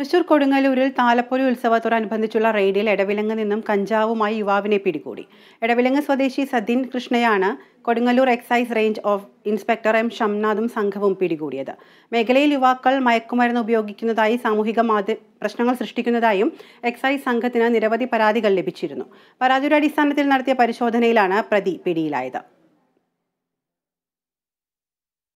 തൃശൂർ കൊടുങ്ങല്ലൂരിൽ താലപ്പൊലി ഉത്സവത്തോടനുബന്ധിച്ചുള്ള റെയ്ഡിൽ ഇടവിലങ്ങ് നിന്നും കഞ്ചാവുമായി യുവാവിനെ പിടികൂടി ഇടവിലങ്ങ് സ്വദേശി സദീൻ കൃഷ്ണയാണ് Kodungallur excise range of inspector M ഷംനാഥും സംഘവും പിടികൂടിയത് മേഖലയിൽ യുവാക്കൾ മയക്കുമരുന്ന് ഉപയോഗിക്കുന്നതായി സാമൂഹിക മാധ്യ പ്രശ്നങ്ങൾ സൃഷ്ടിക്കുന്നതായും എക്സൈസ് സംഘത്തിന് നിരവധി പരാതികൾ ലഭിച്ചിരുന്നു പരാതിയുടെ അടിസ്ഥാനത്തിൽ നടത്തിയ പരിശോധനയിലാണ് പ്രതി പിടിയിലായത്